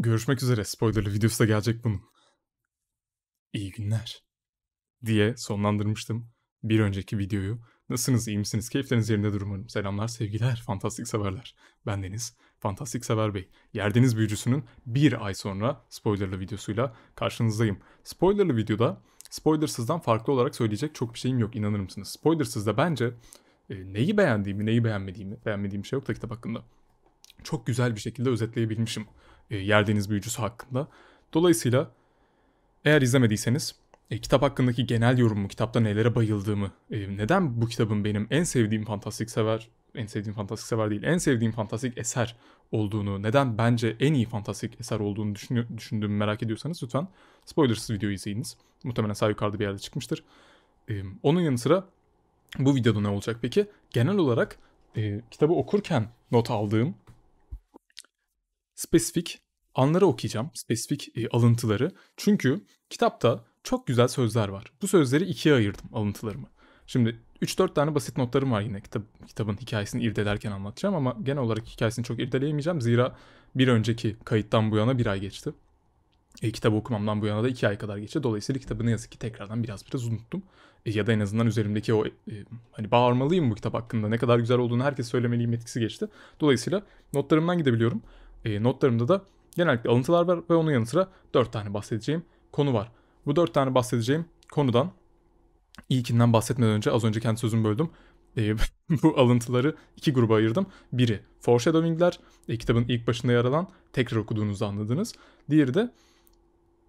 Görüşmek üzere. Spoilerlı videosu da gelecek bunun. İyi günler. Diye sonlandırmıştım bir önceki videoyu. Nasılsınız, iyi misiniz? Keyifleriniz yerinde durumunum. Selamlar, sevgiler, fantastik severler. Bendeniz Fantastik Sever Bey. Yerdeniz Büyücüsü'nün bir ay sonra spoilerlı videosuyla karşınızdayım. Spoilerlı videoda spoilersızdan farklı olarak söyleyecek çok bir şeyim yok inanır mısınız? Spoilersızda bence e, neyi beğendiğimi, neyi beğenmediğimi, beğenmediğim şey yok da kitap hakkında. Çok güzel bir şekilde özetleyebilmişim e, Yerdeniz Büyücüsü hakkında. Dolayısıyla eğer izlemediyseniz e, kitap hakkındaki genel yorumumu, kitapta nelere bayıldığımı, e, neden bu kitabın benim en sevdiğim fantastik sever, en sevdiğim fantastik sever değil, en sevdiğim fantastik eser olduğunu, neden bence en iyi fantastik eser olduğunu düşündüğümü merak ediyorsanız lütfen spoilersız videoyu izleyiniz. Muhtemelen sağ yukarıda bir yerde çıkmıştır. E, onun yanı sıra bu videoda ne olacak peki? Genel olarak e, kitabı okurken not aldığım spesifik anları okuyacağım, spesifik e, alıntıları. Çünkü kitapta çok güzel sözler var. Bu sözleri ikiye ayırdım alıntılarımı. Şimdi 3-4 tane basit notlarım var yine kitap, kitabın hikayesini irdelerken anlatacağım ama genel olarak hikayesini çok irdeleyemeyeceğim. Zira bir önceki kayıttan bu yana bir ay geçti. E, kitabı okumamdan bu yana da iki ay kadar geçti. Dolayısıyla kitabı ne yazık ki tekrardan biraz biraz unuttum. E, ya da en azından üzerimdeki o e, hani bağırmalıyım bu kitap hakkında ne kadar güzel olduğunu herkes söylemeliyim etkisi geçti. Dolayısıyla notlarımdan gidebiliyorum e, notlarımda da genellikle alıntılar var ve onun yanı sıra 4 tane bahsedeceğim konu var. Bu 4 tane bahsedeceğim konudan ilkinden bahsetmeden önce az önce kendi sözümü böldüm. E, bu alıntıları iki gruba ayırdım. Biri foreshadowingler, e, kitabın ilk başında yer alan tekrar okuduğunuzu anladınız. Diğeri de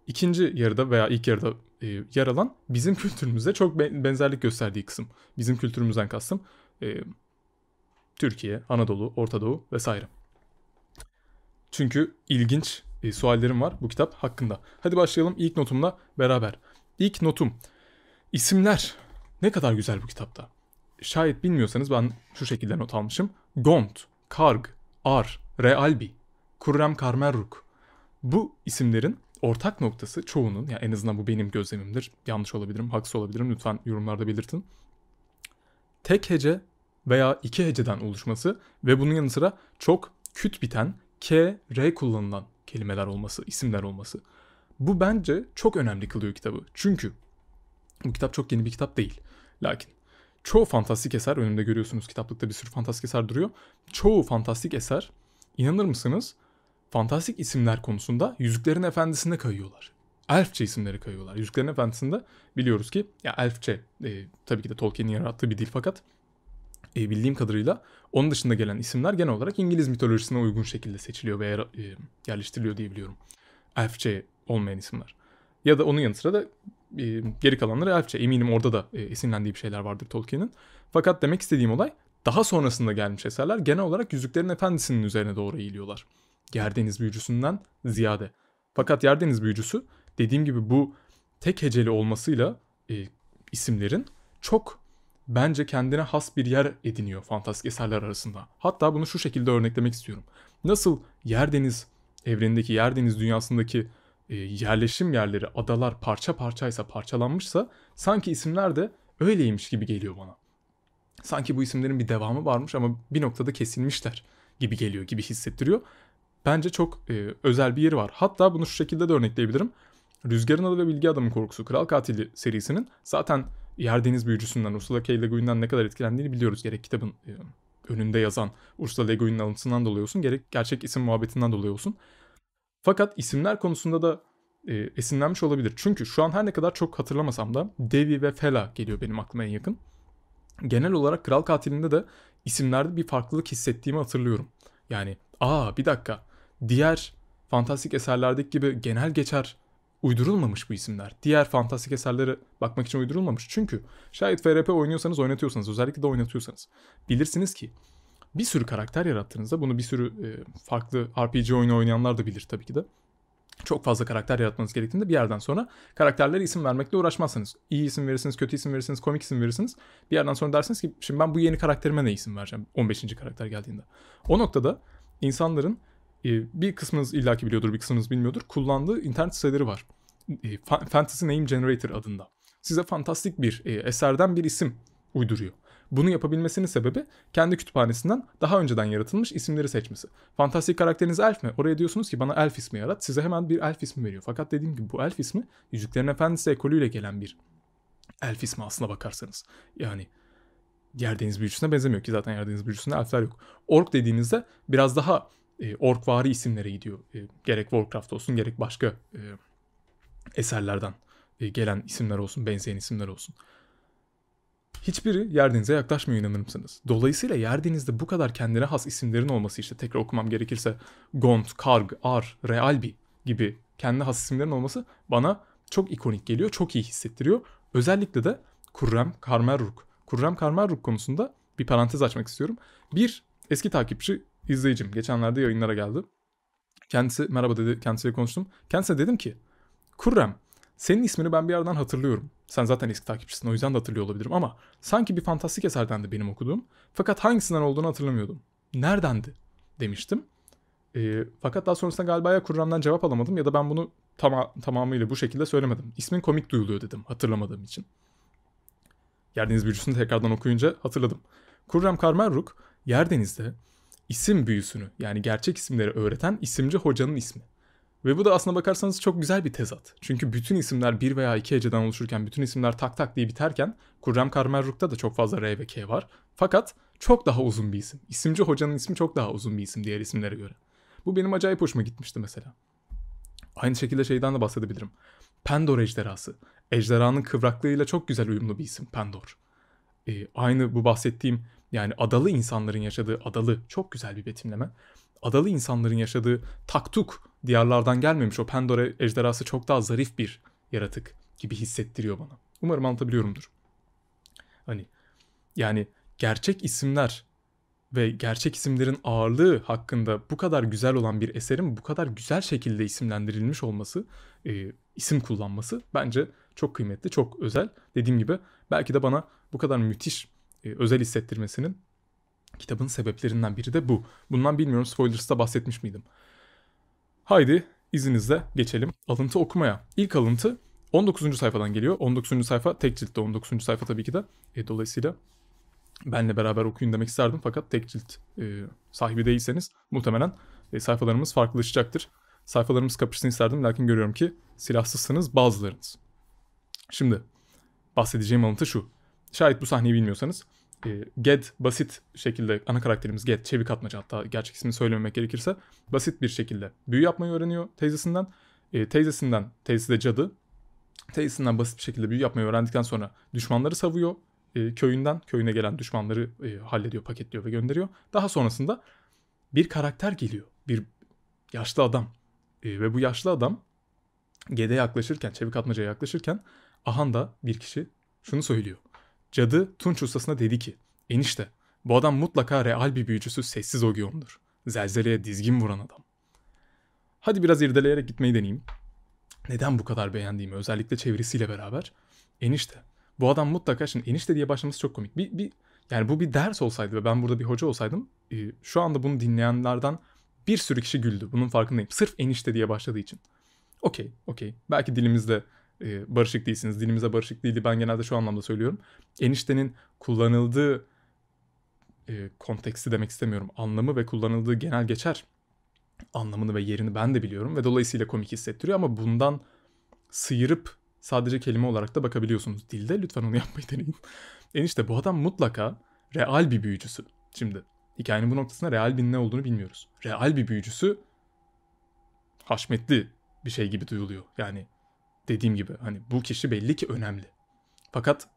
ikinci yarıda veya ilk yarıda e, yer alan bizim kültürümüzde çok benzerlik gösterdiği kısım. Bizim kültürümüzden kastım e, Türkiye, Anadolu, Orta Doğu vesaire. Çünkü ilginç e, suallerim var bu kitap hakkında. Hadi başlayalım ilk notumla beraber. İlk notum. İsimler. Ne kadar güzel bu kitapta. Şayet bilmiyorsanız ben şu şekilde not almışım. Gont, Karg, Ar, Realbi, Kurrem Karmerruk. Bu isimlerin ortak noktası çoğunun, yani en azından bu benim gözlemimdir. Yanlış olabilirim, haksız olabilirim. Lütfen yorumlarda belirtin. Tek hece veya iki heceden oluşması ve bunun yanı sıra çok küt biten K, R kullanılan kelimeler olması, isimler olması. Bu bence çok önemli kılıyor kitabı. Çünkü bu kitap çok yeni bir kitap değil. Lakin çoğu fantastik eser, önümde görüyorsunuz kitaplıkta bir sürü fantastik eser duruyor. Çoğu fantastik eser, inanır mısınız? Fantastik isimler konusunda Yüzüklerin Efendisi'ne kayıyorlar. Elfçe isimleri kayıyorlar. Yüzüklerin Efendisi'nde biliyoruz ki ya Elfçe e, tabii ki de Tolkien'in yarattığı bir dil fakat e, bildiğim kadarıyla onun dışında gelen isimler genel olarak İngiliz mitolojisine uygun şekilde seçiliyor veya e, yerleştiriliyor diye biliyorum. Elfçe olmayan isimler. Ya da onun yanı sıra da e, geri kalanları Elfçe. Eminim orada da e, esinlendiği bir şeyler vardır Tolkien'in. Fakat demek istediğim olay daha sonrasında gelmiş eserler genel olarak Yüzüklerin Efendisi'nin üzerine doğru eğiliyorlar. Yerdeniz büyücüsünden ziyade. Fakat Yerdeniz büyücüsü dediğim gibi bu tek heceli olmasıyla e, isimlerin çok bence kendine has bir yer ediniyor fantastik eserler arasında. Hatta bunu şu şekilde örneklemek istiyorum. Nasıl yer Yerdeniz evrenindeki deniz dünyasındaki e, yerleşim yerleri, adalar parça parçaysa, parçalanmışsa sanki isimler de öyleymiş gibi geliyor bana. Sanki bu isimlerin bir devamı varmış ama bir noktada kesilmişler gibi geliyor, gibi hissettiriyor. Bence çok e, özel bir yeri var. Hatta bunu şu şekilde de örnekleyebilirim. Rüzgarın Adı ve Bilgi Adamı Korkusu Kral Katili serisinin zaten Yer deniz büyücüsünden Ursula K. Le Guin'den ne kadar etkilendiğini biliyoruz. Gerek kitabın e, önünde yazan Ursula Le Guin'in alıntısından dolayı olsun gerek gerçek isim muhabbetinden dolayı olsun. Fakat isimler konusunda da e, esinlenmiş olabilir. Çünkü şu an her ne kadar çok hatırlamasam da Devi ve Fela geliyor benim aklıma en yakın. Genel olarak Kral Katilinde de isimlerde bir farklılık hissettiğimi hatırlıyorum. Yani aa bir dakika diğer fantastik eserlerdeki gibi genel geçer uydurulmamış bu isimler. Diğer fantastik eserlere bakmak için uydurulmamış. Çünkü şayet FRP oynuyorsanız oynatıyorsanız özellikle de oynatıyorsanız bilirsiniz ki bir sürü karakter yarattığınızda bunu bir sürü e, farklı RPG oyunu oynayanlar da bilir tabii ki de. Çok fazla karakter yaratmanız gerektiğinde bir yerden sonra karakterlere isim vermekle uğraşmazsınız. İyi isim verirsiniz, kötü isim verirsiniz, komik isim verirsiniz. Bir yerden sonra dersiniz ki şimdi ben bu yeni karakterime ne isim vereceğim 15. karakter geldiğinde. O noktada insanların ee, bir kısmınız illaki biliyordur, bir kısmınız bilmiyordur. Kullandığı internet siteleri var. Ee, Fantasy Name Generator adında. Size fantastik bir e, eserden bir isim uyduruyor. Bunu yapabilmesinin sebebi kendi kütüphanesinden daha önceden yaratılmış isimleri seçmesi. Fantastik karakteriniz elf mi? Oraya diyorsunuz ki bana elf ismi yarat. Size hemen bir elf ismi veriyor. Fakat dediğim gibi bu elf ismi Yüzüklerin Efendisi ekolüyle gelen bir elf ismi aslına bakarsanız. Yani Yerdeniz Büyücüsü'ne benzemiyor ki zaten Yerdeniz Büyücüsü'nde elfler yok. Ork dediğinizde biraz daha e, orkvari isimlere gidiyor. E, gerek Warcraft olsun gerek başka e, eserlerden e, gelen isimler olsun, benzeyen isimler olsun. Hiçbiri yerdinize yaklaşmıyor inanır mısınız? Dolayısıyla yerdinizde bu kadar kendine has isimlerin olması işte tekrar okumam gerekirse Gond, Karg, Ar, Realbi gibi kendi has isimlerin olması bana çok ikonik geliyor, çok iyi hissettiriyor. Özellikle de Kurrem Karmerruk. Kurrem Karmerruk konusunda bir parantez açmak istiyorum. Bir eski takipçi izleyicim geçenlerde yayınlara geldi. Kendisi merhaba dedi, kendisiyle konuştum. Kendisine dedim ki Kurrem senin ismini ben bir yerden hatırlıyorum. Sen zaten eski takipçisin o yüzden de hatırlıyor olabilirim ama sanki bir fantastik eserden de benim okuduğum. Fakat hangisinden olduğunu hatırlamıyordum. Neredendi demiştim. E, fakat daha sonrasında galiba ya Kurrem'den cevap alamadım ya da ben bunu tama tamamıyla bu şekilde söylemedim. İsmin komik duyuluyor dedim hatırlamadığım için. Yerdeniz Büyücüsü'nü tekrardan okuyunca hatırladım. Kurrem Karmerruk Yerdeniz'de isim büyüsünü yani gerçek isimleri öğreten isimci hocanın ismi. Ve bu da aslına bakarsanız çok güzel bir tezat. Çünkü bütün isimler bir veya iki heceden oluşurken bütün isimler tak tak diye biterken Kurram Karmerruk'ta da çok fazla R ve K var. Fakat çok daha uzun bir isim. İsimci hocanın ismi çok daha uzun bir isim diğer isimlere göre. Bu benim acayip hoşuma gitmişti mesela. Aynı şekilde şeyden de bahsedebilirim. Pendor ejderhası. Ejderhanın kıvraklığıyla çok güzel uyumlu bir isim Pendor. Ee, aynı bu bahsettiğim yani adalı insanların yaşadığı adalı çok güzel bir betimleme. Adalı insanların yaşadığı taktuk diyarlardan gelmemiş o Pandora ejderhası çok daha zarif bir yaratık gibi hissettiriyor bana. Umarım anlatabiliyorumdur. Hani yani gerçek isimler ve gerçek isimlerin ağırlığı hakkında bu kadar güzel olan bir eserin bu kadar güzel şekilde isimlendirilmiş olması, e, isim kullanması bence çok kıymetli, çok özel. Dediğim gibi belki de bana bu kadar müthiş e, özel hissettirmesinin kitabın sebeplerinden biri de bu. Bundan bilmiyorum spoilers'ta bahsetmiş miydim. Haydi izninizle geçelim alıntı okumaya. İlk alıntı 19. sayfadan geliyor. 19. sayfa tek ciltte 19. sayfa tabii ki de. E, dolayısıyla benle beraber okuyun demek isterdim fakat tek cilt e, sahibi değilseniz muhtemelen e, sayfalarımız farklılaşacaktır. Sayfalarımız kapışsın isterdim lakin görüyorum ki silahsızsınız bazılarınız. Şimdi bahsedeceğim alıntı şu. Şayet bu sahneyi bilmiyorsanız e, Ged basit şekilde ana karakterimiz Ged çevik atmaca hatta gerçek ismini söylememek gerekirse basit bir şekilde büyü yapmayı öğreniyor teyzesinden. E, teyzesinden, teyzesi de cadı. Teyzesinden basit bir şekilde büyü yapmayı öğrendikten sonra düşmanları savuyor. E, köyünden, köyüne gelen düşmanları e, hallediyor, paketliyor ve gönderiyor. Daha sonrasında bir karakter geliyor. Bir yaşlı adam. E, ve bu yaşlı adam Ged'e yaklaşırken, çevik atmacaya yaklaşırken Ahan da bir kişi şunu söylüyor. Cadı Tunç ustasına dedi ki enişte bu adam mutlaka real bir büyücüsü sessiz Ogion'dur. Zelzeleye dizgin vuran adam. Hadi biraz irdeleyerek gitmeyi deneyeyim. Neden bu kadar beğendiğimi özellikle çevresiyle beraber. Enişte. Bu adam mutlaka şimdi enişte diye başlaması çok komik. Bir, bir yani bu bir ders olsaydı ve ben burada bir hoca olsaydım e, şu anda bunu dinleyenlerden bir sürü kişi güldü. Bunun farkındayım. Sırf enişte diye başladığı için. Okey, okey. Belki dilimizde e, barışık değilsiniz. Dilimize barışık değildi. Ben genelde şu anlamda söylüyorum. Eniştenin kullanıldığı e, konteksti demek istemiyorum. Anlamı ve kullanıldığı genel geçer anlamını ve yerini ben de biliyorum ve dolayısıyla komik hissettiriyor ama bundan sıyırıp sadece kelime olarak da bakabiliyorsunuz dilde. Lütfen onu yapmayı deneyin. Enişte bu adam mutlaka real bir büyücüsü. Şimdi hikayenin bu noktasında real bir ne olduğunu bilmiyoruz. Real bir büyücüsü haşmetli bir şey gibi duyuluyor. Yani dediğim gibi hani bu kişi belli ki önemli. Fakat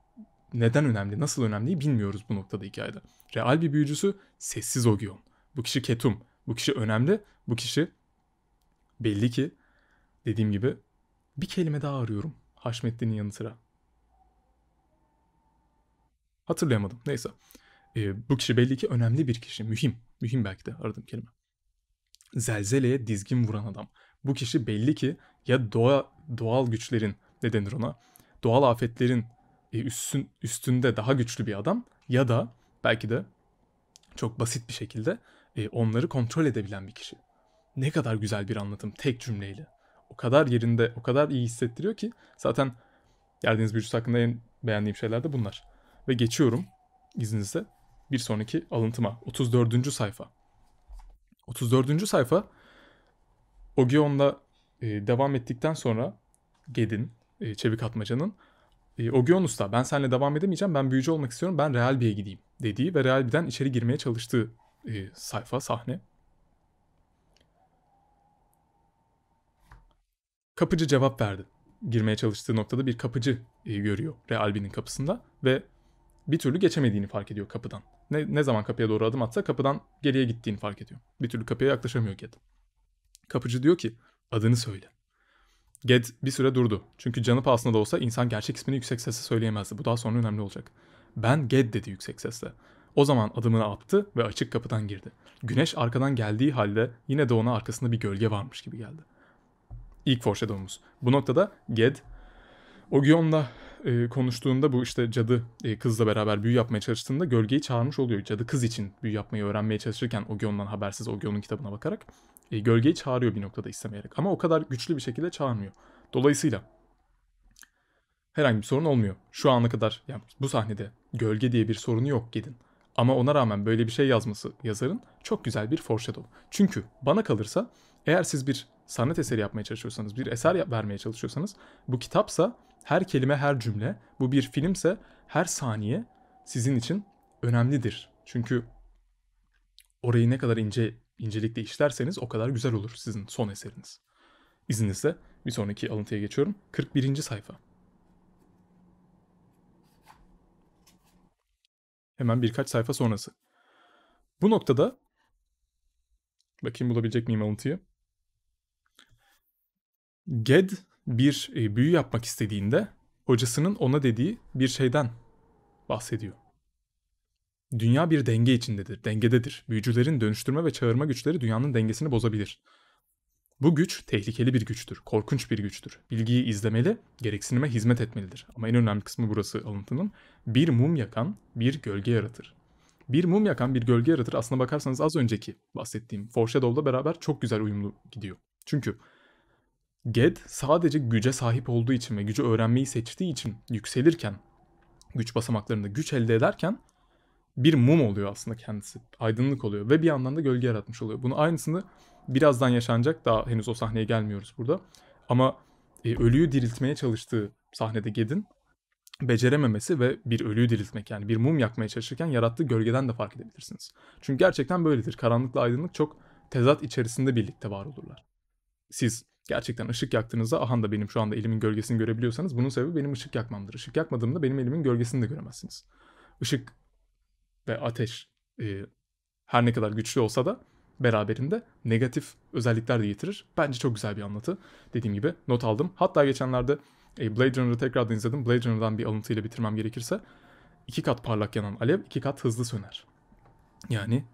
neden önemli, nasıl önemli bilmiyoruz bu noktada hikayede. Real bir büyücüsü sessiz Ogion. Bu kişi ketum. Bu kişi önemli. Bu kişi belli ki dediğim gibi bir kelime daha arıyorum Haşmettin'in yanı sıra. Hatırlayamadım. Neyse. Ee, bu kişi belli ki önemli bir kişi. Mühim. Mühim belki de aradığım kelime. Zelzeleye dizgin vuran adam. Bu kişi belli ki ya doğa doğal güçlerin ne denir ona? Doğal afetlerin e, üstün, üstünde daha güçlü bir adam ya da belki de çok basit bir şekilde e, onları kontrol edebilen bir kişi. Ne kadar güzel bir anlatım tek cümleyle. O kadar yerinde, o kadar iyi hissettiriyor ki zaten geldiğiniz Büyücüsü hakkında en beğendiğim şeyler de bunlar. Ve geçiyorum izninizle bir sonraki alıntıma. 34. sayfa. 34. sayfa Ogion'la e, devam ettikten sonra Ged'in, e, Çevik Atmaca'nın e, Ogionus'ta ben seninle devam edemeyeceğim, ben büyücü olmak istiyorum, ben Realbi'ye gideyim dediği ve Realbi'den içeri girmeye çalıştığı e, sayfa, sahne. Kapıcı cevap verdi. Girmeye çalıştığı noktada bir kapıcı e, görüyor Realbi'nin kapısında ve bir türlü geçemediğini fark ediyor kapıdan. Ne, ne zaman kapıya doğru adım atsa kapıdan geriye gittiğini fark ediyor. Bir türlü kapıya yaklaşamıyor Ged. Kapıcı diyor ki Adını söyle. Ged bir süre durdu. Çünkü canı pahasına da olsa insan gerçek ismini yüksek sesle söyleyemezdi. Bu daha sonra önemli olacak. Ben Ged dedi yüksek sesle. O zaman adımını attı ve açık kapıdan girdi. Güneş arkadan geldiği halde yine de ona arkasında bir gölge varmış gibi geldi. İlk foreshadow'umuz. Bu noktada Ged Ogion'la e, konuştuğunda bu işte cadı e, kızla beraber büyü yapmaya çalıştığında gölgeyi çağırmış oluyor. Cadı kız için büyü yapmayı öğrenmeye çalışırken Ogion'dan habersiz Ogion'un kitabına bakarak e, gölgeyi çağırıyor bir noktada istemeyerek. Ama o kadar güçlü bir şekilde çağırmıyor. Dolayısıyla herhangi bir sorun olmuyor. Şu ana kadar yani bu sahnede gölge diye bir sorunu yok Ged'in. Ama ona rağmen böyle bir şey yazması yazarın çok güzel bir foreshadow. Çünkü bana kalırsa eğer siz bir sanat eseri yapmaya çalışıyorsanız, bir eser yap vermeye çalışıyorsanız bu kitapsa her kelime, her cümle, bu bir filmse her saniye sizin için önemlidir. Çünkü orayı ne kadar ince incelikle işlerseniz o kadar güzel olur sizin son eseriniz. İzninizle bir sonraki alıntıya geçiyorum. 41. sayfa. Hemen birkaç sayfa sonrası. Bu noktada bakayım bulabilecek miyim alıntıyı? Ged bir e, büyü yapmak istediğinde hocasının ona dediği bir şeyden bahsediyor. Dünya bir denge içindedir, dengededir. Büyücülerin dönüştürme ve çağırma güçleri dünyanın dengesini bozabilir. Bu güç tehlikeli bir güçtür, korkunç bir güçtür. Bilgiyi izlemeli, gereksinime hizmet etmelidir. Ama en önemli kısmı burası alıntının. Bir mum yakan bir gölge yaratır. Bir mum yakan bir gölge yaratır. Aslına bakarsanız az önceki bahsettiğim Foreshadow'la beraber çok güzel uyumlu gidiyor. Çünkü Ged sadece güce sahip olduğu için ve gücü öğrenmeyi seçtiği için yükselirken, güç basamaklarında güç elde ederken bir mum oluyor aslında kendisi. Aydınlık oluyor ve bir yandan da gölge yaratmış oluyor. Bunu aynısını birazdan yaşanacak. Daha henüz o sahneye gelmiyoruz burada. Ama e, ölüyü diriltmeye çalıştığı sahnede Ged'in becerememesi ve bir ölüyü diriltmek yani bir mum yakmaya çalışırken yarattığı gölgeden de fark edebilirsiniz. Çünkü gerçekten böyledir. Karanlıkla aydınlık çok tezat içerisinde birlikte var olurlar. Siz gerçekten ışık yaktığınızda ahan da benim şu anda elimin gölgesini görebiliyorsanız bunun sebebi benim ışık yakmamdır. Işık yakmadığımda benim elimin gölgesini de göremezsiniz. Işık ve ateş e, her ne kadar güçlü olsa da beraberinde negatif özellikler de getirir. Bence çok güzel bir anlatı. Dediğim gibi not aldım. Hatta geçenlerde e, Blade Runner'ı tekrardan izledim. Blade Runner'dan bir alıntıyla bitirmem gerekirse iki kat parlak yanan alev iki kat hızlı söner. Yani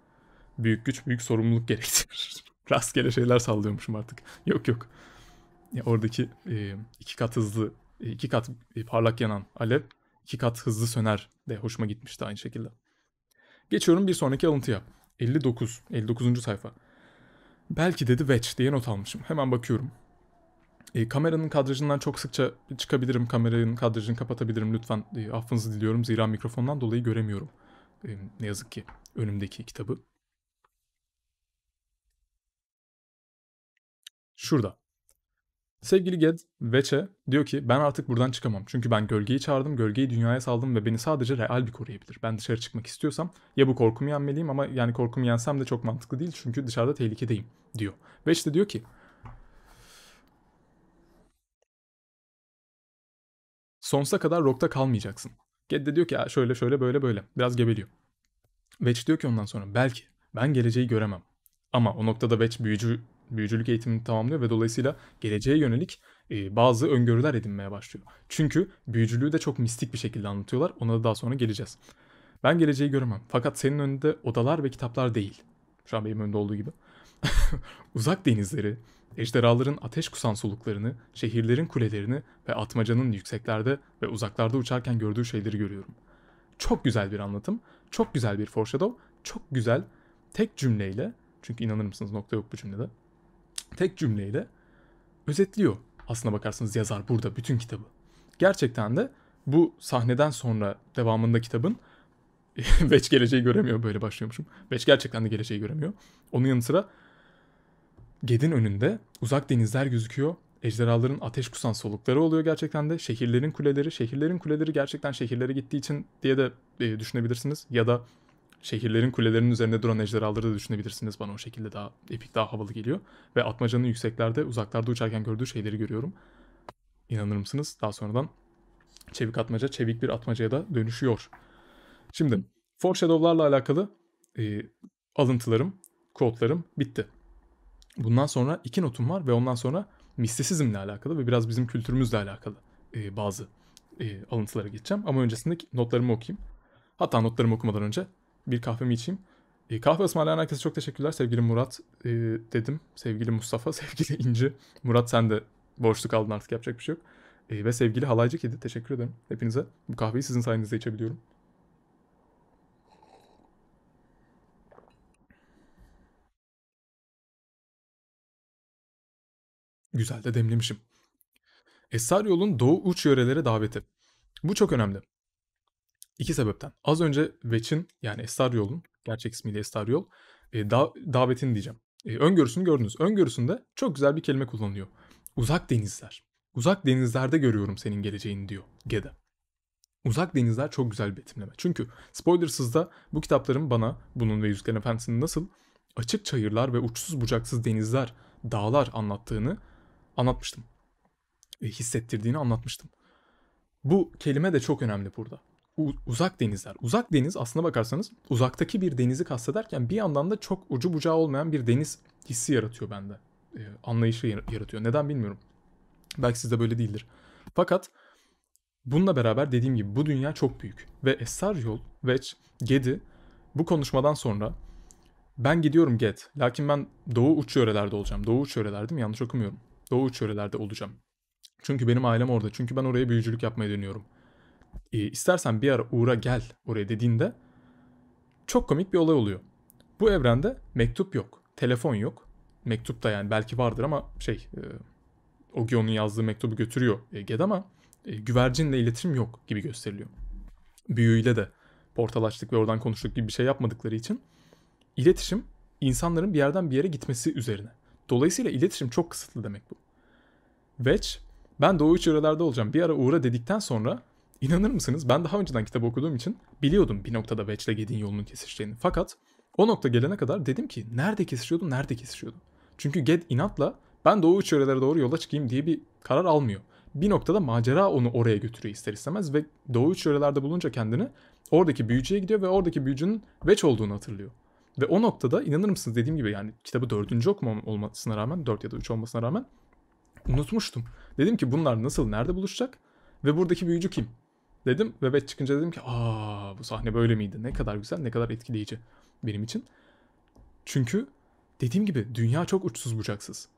büyük güç büyük sorumluluk gerektirir. Rastgele şeyler sallıyormuşum artık. Yok yok. Ya oradaki e, iki kat hızlı, iki kat parlak yanan alev iki kat hızlı söner de hoşuma gitmişti aynı şekilde. Geçiyorum bir sonraki alıntıya. 59. 59. sayfa. Belki dedi Vetch diye not almışım. Hemen bakıyorum. E, kameranın kadrajından çok sıkça çıkabilirim. Kameranın kadrajını kapatabilirim lütfen. E, affınızı diliyorum. Zira mikrofondan dolayı göremiyorum. E, ne yazık ki önümdeki kitabı. Şurada. Sevgili Ged Veçe diyor ki ben artık buradan çıkamam. Çünkü ben gölgeyi çağırdım, gölgeyi dünyaya saldım ve beni sadece real bir koruyabilir. Ben dışarı çıkmak istiyorsam ya bu korkumu yenmeliyim ama yani korkumu yensem de çok mantıklı değil çünkü dışarıda tehlikedeyim diyor. Veç de diyor ki sonsuza kadar rokta kalmayacaksın. Ged de diyor ki şöyle şöyle böyle böyle biraz gebeliyor. Veç diyor ki ondan sonra belki ben geleceği göremem. Ama o noktada Veç büyücü büyücülük eğitimini tamamlıyor ve dolayısıyla geleceğe yönelik e, bazı öngörüler edinmeye başlıyor. Çünkü büyücülüğü de çok mistik bir şekilde anlatıyorlar. Ona da daha sonra geleceğiz. Ben geleceği göremem. Fakat senin önünde odalar ve kitaplar değil. Şu an benim önümde olduğu gibi. Uzak denizleri, ejderhaların ateş kusan soluklarını, şehirlerin kulelerini ve atmacanın yükseklerde ve uzaklarda uçarken gördüğü şeyleri görüyorum. Çok güzel bir anlatım, çok güzel bir foreshadow, çok güzel tek cümleyle çünkü inanır mısınız nokta yok bu cümlede tek cümleyle özetliyor aslına bakarsanız yazar burada bütün kitabı. Gerçekten de bu sahneden sonra devamında kitabın Veç geleceği göremiyor böyle başlıyormuşum. Veç gerçekten de geleceği göremiyor. Onun yanı sıra Ged'in önünde uzak denizler gözüküyor. Ejderhaların ateş kusan solukları oluyor gerçekten de. Şehirlerin kuleleri, şehirlerin kuleleri gerçekten şehirlere gittiği için diye de e, düşünebilirsiniz. Ya da şehirlerin kulelerinin üzerinde duran ejderhaları da düşünebilirsiniz. Bana o şekilde daha epik, daha havalı geliyor. Ve atmacanın yükseklerde, uzaklarda uçarken gördüğü şeyleri görüyorum. İnanır mısınız? Daha sonradan çevik atmaca, çevik bir atmacaya da dönüşüyor. Şimdi foreshadow'larla alakalı e, alıntılarım, kodlarım bitti. Bundan sonra iki notum var ve ondan sonra mistisizmle alakalı ve biraz bizim kültürümüzle alakalı e, bazı e, alıntılara geçeceğim. Ama öncesindeki notlarımı okuyayım. Hatta notlarımı okumadan önce bir kahvemi içeyim. E, kahve ısmarlayan herkese çok teşekkürler. Sevgili Murat e, dedim. Sevgili Mustafa, sevgili İnci. Murat sen de borçlu kaldın artık yapacak bir şey yok. E, ve sevgili Halaycı Kedi teşekkür ederim hepinize. Bu kahveyi sizin sayenizde içebiliyorum. Güzel de demlemişim. Esaryol'un Doğu Uç yöreleri daveti. Bu çok önemli. İki sebepten. Az önce Veç'in yani Estar yolun gerçek ismiyle Estaryol e, da, davetini diyeceğim. E, öngörüsünü gördünüz. Öngörüsünde çok güzel bir kelime kullanıyor. Uzak denizler. Uzak denizlerde görüyorum senin geleceğini diyor Gede. Uzak denizler çok güzel bir betimleme. Çünkü spoilersızda bu kitapların bana bunun ve Yüzüklerin Efendisi'nin nasıl açık çayırlar ve uçsuz bucaksız denizler, dağlar anlattığını anlatmıştım. E, hissettirdiğini anlatmıştım. Bu kelime de çok önemli burada uzak denizler. Uzak deniz aslına bakarsanız uzaktaki bir denizi kastederken bir yandan da çok ucu bucağı olmayan bir deniz hissi yaratıyor bende. E, anlayışı yaratıyor. Neden bilmiyorum. Belki sizde böyle değildir. Fakat bununla beraber dediğim gibi bu dünya çok büyük. Ve Esaryol, ve Gedi bu konuşmadan sonra ben gidiyorum Get. Lakin ben Doğu uç yörelerde olacağım. Doğu uç yöreler değil mi? Yanlış okumuyorum. Doğu uç yörelerde olacağım. Çünkü benim ailem orada. Çünkü ben oraya büyücülük yapmaya dönüyorum.'' e, istersen bir ara uğra gel oraya dediğinde çok komik bir olay oluyor. Bu evrende mektup yok, telefon yok. Mektup da yani belki vardır ama şey e, Ogion'un yazdığı mektubu götürüyor e, Ged ama e, güvercinle iletişim yok gibi gösteriliyor. Büyüyle de portal açtık ve oradan konuştuk gibi bir şey yapmadıkları için iletişim insanların bir yerden bir yere gitmesi üzerine. Dolayısıyla iletişim çok kısıtlı demek bu. Veç ben doğu üç yörelerde olacağım bir ara uğra dedikten sonra İnanır mısınız ben daha önceden kitap okuduğum için biliyordum bir noktada Wedge ile Gedin yolunun kesiştiğini. Fakat o nokta gelene kadar dedim ki nerede kesişiyordu nerede kesişiyordu. Çünkü Ged inatla ben doğu uç yörelere doğru yola çıkayım diye bir karar almıyor. Bir noktada macera onu oraya götürüyor ister istemez ve doğu uç yörelerde bulunca kendini oradaki büyücüye gidiyor ve oradaki büyücünün Wedge olduğunu hatırlıyor. Ve o noktada inanır mısınız dediğim gibi yani kitabı dördüncü okuma olmasına rağmen, dört ya da üç olmasına rağmen unutmuştum. Dedim ki bunlar nasıl, nerede buluşacak? Ve buradaki büyücü kim? dedim. ve bet çıkınca dedim ki aa bu sahne böyle miydi? Ne kadar güzel, ne kadar etkileyici benim için. Çünkü dediğim gibi dünya çok uçsuz bucaksız.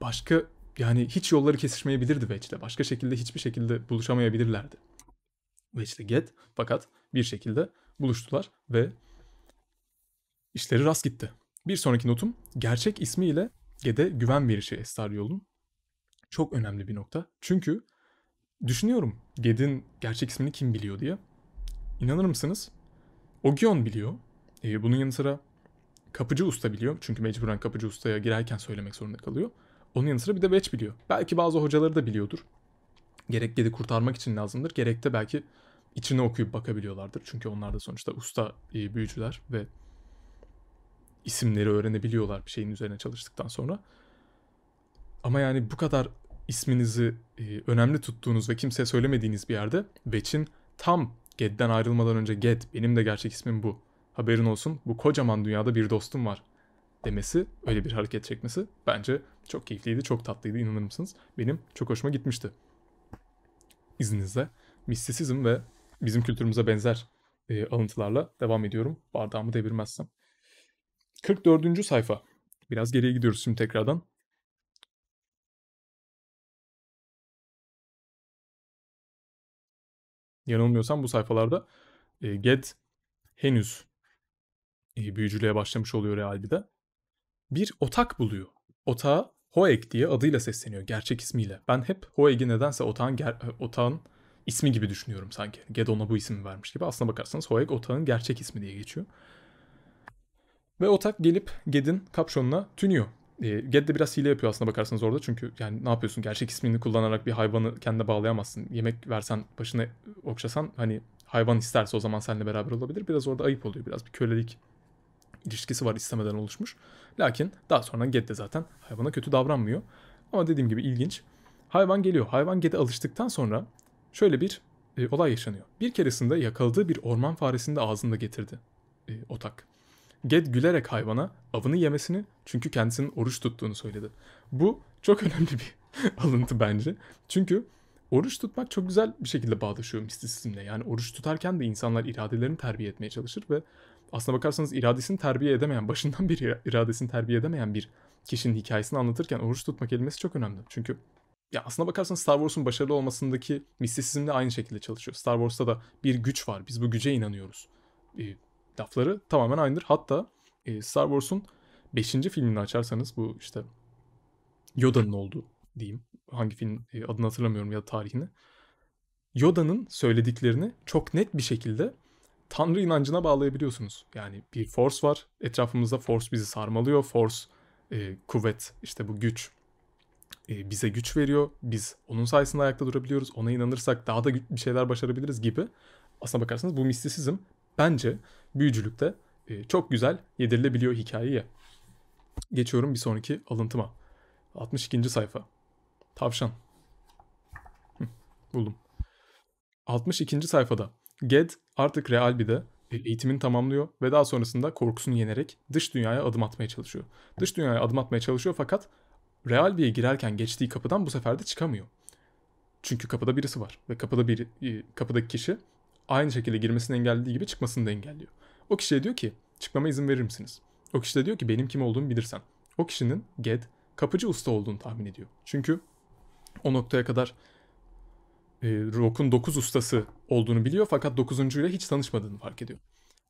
Başka yani hiç yolları kesişmeyebilirdi Wedge'le. Başka şekilde hiçbir şekilde buluşamayabilirlerdi. Wedge'le Get fakat bir şekilde buluştular ve işleri rast gitti. Bir sonraki notum gerçek ismiyle Ged'e güven verişi Estar yolun. Çok önemli bir nokta. Çünkü Düşünüyorum Ged'in gerçek ismini kim biliyor diye. İnanır mısınız? Ogion biliyor. E, bunun yanı sıra kapıcı usta biliyor. Çünkü mecburen kapıcı ustaya girerken söylemek zorunda kalıyor. Onun yanı sıra bir de Batch biliyor. Belki bazı hocaları da biliyordur. Gerek Ged'i kurtarmak için lazımdır. Gerek de belki içine okuyup bakabiliyorlardır. Çünkü onlar da sonuçta usta e, büyücüler ve isimleri öğrenebiliyorlar bir şeyin üzerine çalıştıktan sonra. Ama yani bu kadar isminizi e, önemli tuttuğunuz ve kimseye söylemediğiniz bir yerde Veç'in tam Ged'den ayrılmadan önce Ged benim de gerçek ismim bu. Haberin olsun bu kocaman dünyada bir dostum var demesi, öyle bir hareket çekmesi bence çok keyifliydi, çok tatlıydı inanır mısınız? Benim çok hoşuma gitmişti. İzninizle mistisizm ve bizim kültürümüze benzer e, alıntılarla devam ediyorum. Bardağımı devirmezsem. 44. sayfa. Biraz geriye gidiyoruz şimdi tekrardan. yanılmıyorsam bu sayfalarda e, Get henüz e, büyücülüğe başlamış oluyor Realbi'de. Bir otak buluyor. Otağa Hoek diye adıyla sesleniyor gerçek ismiyle. Ben hep Hoek'i nedense otağın, ger- otağın ismi gibi düşünüyorum sanki. Hani Ged ona bu ismi vermiş gibi. Aslına bakarsanız Hoek otağın gerçek ismi diye geçiyor. Ve otak gelip Ged'in kapşonuna tünüyor. E, Ged de biraz hile yapıyor aslında bakarsanız orada. Çünkü yani ne yapıyorsun? Gerçek ismini kullanarak bir hayvanı kendine bağlayamazsın. Yemek versen, başına okşasan hani hayvan isterse o zaman seninle beraber olabilir. Biraz orada ayıp oluyor. Biraz bir kölelik ilişkisi var istemeden oluşmuş. Lakin daha sonra Ged de zaten hayvana kötü davranmıyor. Ama dediğim gibi ilginç. Hayvan geliyor. Hayvan Ged'e alıştıktan sonra şöyle bir e, olay yaşanıyor. Bir keresinde yakaladığı bir orman faresini de ağzında getirdi e, otak. Ged gülerek hayvana avını yemesini çünkü kendisinin oruç tuttuğunu söyledi. Bu çok önemli bir alıntı bence. Çünkü oruç tutmak çok güzel bir şekilde bağdaşıyor mistisizmle. Yani oruç tutarken de insanlar iradelerini terbiye etmeye çalışır ve aslına bakarsanız iradesini terbiye edemeyen, başından bir iradesini terbiye edemeyen bir kişinin hikayesini anlatırken oruç tutmak kelimesi çok önemli. Çünkü ya aslına bakarsanız Star Wars'un başarılı olmasındaki mistisizm de aynı şekilde çalışıyor. Star Wars'ta da bir güç var. Biz bu güce inanıyoruz. Ee, lafları tamamen aynıdır. Hatta e, Star Wars'un 5. filmini açarsanız bu işte Yoda'nın olduğu diyeyim. Hangi film e, adını hatırlamıyorum ya da tarihini. Yoda'nın söylediklerini çok net bir şekilde Tanrı inancına bağlayabiliyorsunuz. Yani bir force var. Etrafımızda force bizi sarmalıyor. Force e, kuvvet işte bu güç e, bize güç veriyor. Biz onun sayesinde ayakta durabiliyoruz. Ona inanırsak daha da bir şeyler başarabiliriz gibi. Aslına bakarsanız bu mistisizm bence büyücülükte e, çok güzel yedirilebiliyor hikayeye. Geçiyorum bir sonraki alıntıma. 62. sayfa. Tavşan. Hı, buldum. 62. sayfada Ged artık real bir de e, eğitimini tamamlıyor ve daha sonrasında korkusunu yenerek dış dünyaya adım atmaya çalışıyor. Dış dünyaya adım atmaya çalışıyor fakat real bir girerken geçtiği kapıdan bu sefer de çıkamıyor. Çünkü kapıda birisi var ve kapıda bir e, kapıdaki kişi aynı şekilde girmesini engellediği gibi çıkmasını da engelliyor. O kişiye diyor ki çıkmama izin verir misiniz? O kişi de diyor ki benim kim olduğumu bilirsen. O kişinin Ged kapıcı usta olduğunu tahmin ediyor. Çünkü o noktaya kadar e, Rock'un 9 ustası olduğunu biliyor fakat 9. ile hiç tanışmadığını fark ediyor.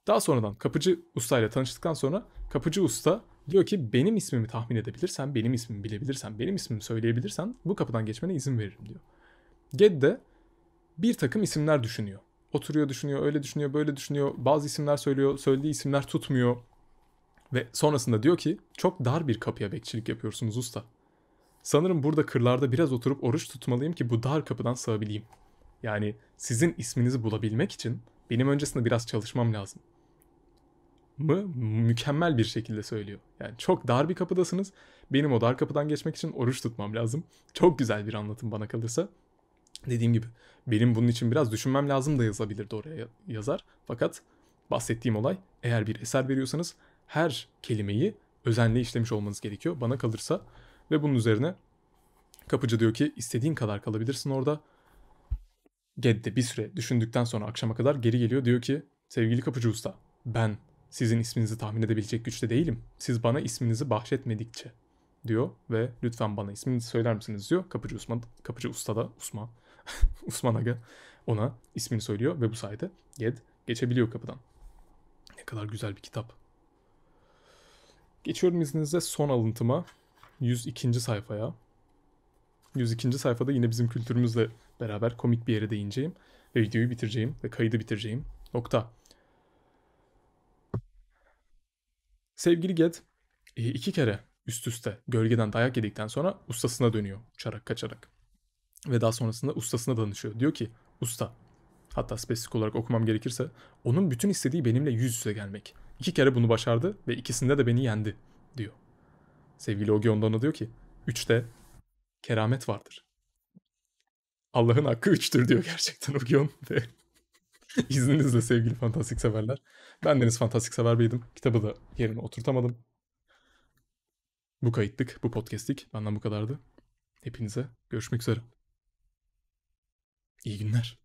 Daha sonradan kapıcı ustayla tanıştıktan sonra kapıcı usta diyor ki benim ismimi tahmin edebilirsen, benim ismimi bilebilirsen, benim ismimi söyleyebilirsen bu kapıdan geçmene izin veririm diyor. Ged de bir takım isimler düşünüyor oturuyor düşünüyor, öyle düşünüyor, böyle düşünüyor. Bazı isimler söylüyor, söylediği isimler tutmuyor. Ve sonrasında diyor ki çok dar bir kapıya bekçilik yapıyorsunuz usta. Sanırım burada kırlarda biraz oturup oruç tutmalıyım ki bu dar kapıdan sığabileyim. Yani sizin isminizi bulabilmek için benim öncesinde biraz çalışmam lazım. Mı mükemmel bir şekilde söylüyor. Yani çok dar bir kapıdasınız. Benim o dar kapıdan geçmek için oruç tutmam lazım. Çok güzel bir anlatım bana kalırsa. Dediğim gibi benim bunun için biraz düşünmem lazım da yazabilirdi oraya yazar. Fakat bahsettiğim olay eğer bir eser veriyorsanız her kelimeyi özenle işlemiş olmanız gerekiyor bana kalırsa. Ve bunun üzerine kapıcı diyor ki istediğin kadar kalabilirsin orada. Gedde bir süre düşündükten sonra akşama kadar geri geliyor diyor ki sevgili kapıcı usta ben sizin isminizi tahmin edebilecek güçte değilim. Siz bana isminizi bahşetmedikçe diyor ve lütfen bana isminizi söyler misiniz diyor. Kapıcı Usma, kapıcı usta da Usma Osman Aga ona ismini söylüyor ve bu sayede Ged geçebiliyor kapıdan. Ne kadar güzel bir kitap. Geçiyorum izninizle son alıntıma. 102. sayfaya. 102. sayfada yine bizim kültürümüzle beraber komik bir yere değineceğim. Ve videoyu bitireceğim ve kaydı bitireceğim. Nokta. Sevgili Ged e, iki kere üst üste gölgeden dayak yedikten sonra ustasına dönüyor uçarak kaçarak. Ve daha sonrasında ustasına danışıyor. Diyor ki usta hatta spesifik olarak okumam gerekirse onun bütün istediği benimle yüz yüze gelmek. İki kere bunu başardı ve ikisinde de beni yendi diyor. Sevgili Ogi ondan diyor ki üçte keramet vardır. Allah'ın hakkı üçtür diyor gerçekten Ogion ve izninizle sevgili fantastik severler. Ben Deniz Fantastik Sever Bey'dim. Kitabı da yerine oturtamadım. Bu kayıttık, bu podcast'lik. Benden bu kadardı. Hepinize görüşmek üzere. İyi günler.